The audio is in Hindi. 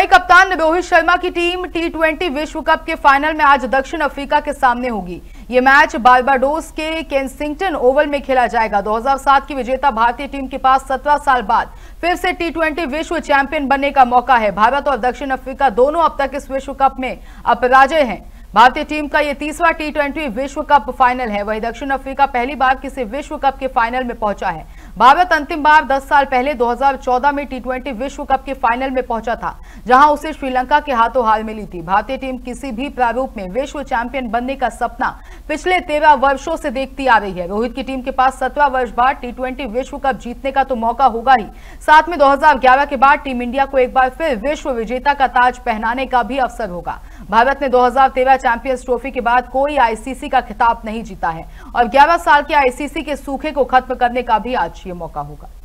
वहीं कप्तान रोहित शर्मा की टीम टी ट्वेंटी विश्व कप के फाइनल में आज दक्षिण अफ्रीका के सामने होगी ये मैच बारबाडोस के केंसिंगटन ओवल में खेला जाएगा 2007 की विजेता भारतीय टीम के पास 17 साल बाद फिर से टी विश्व चैंपियन बनने का मौका है भारत और दक्षिण अफ्रीका दोनों अब तक इस विश्व कप में अपराजय हैं भारतीय टीम का यह तीसरा टी विश्व कप फाइनल है वहीं दक्षिण अफ्रीका पहली बार किसी विश्व कप के फाइनल में पहुंचा है भारत अंतिम बार 10 साल पहले 2014 में टी विश्व कप के फाइनल में पहुंचा था जहां उसे श्रीलंका के हाथों हाल मिली थी भारतीय टीम किसी भी प्रारूप में विश्व चैंपियन बनने का सपना पिछले तेरह वर्षों से देखती आ रही है रोहित की टीम के पास सत्रह वर्ष बाद टी विश्व कप जीतने का तो मौका होगा ही साथ में 2011 के बाद टीम इंडिया को एक बार फिर विश्व विजेता का ताज पहनाने का भी अवसर होगा भारत ने 2013 चैंपियंस ट्रॉफी के बाद कोई आईसीसी का खिताब नहीं जीता है और 11 साल के आईसीसी के सूखे को खत्म करने का भी आज ये मौका होगा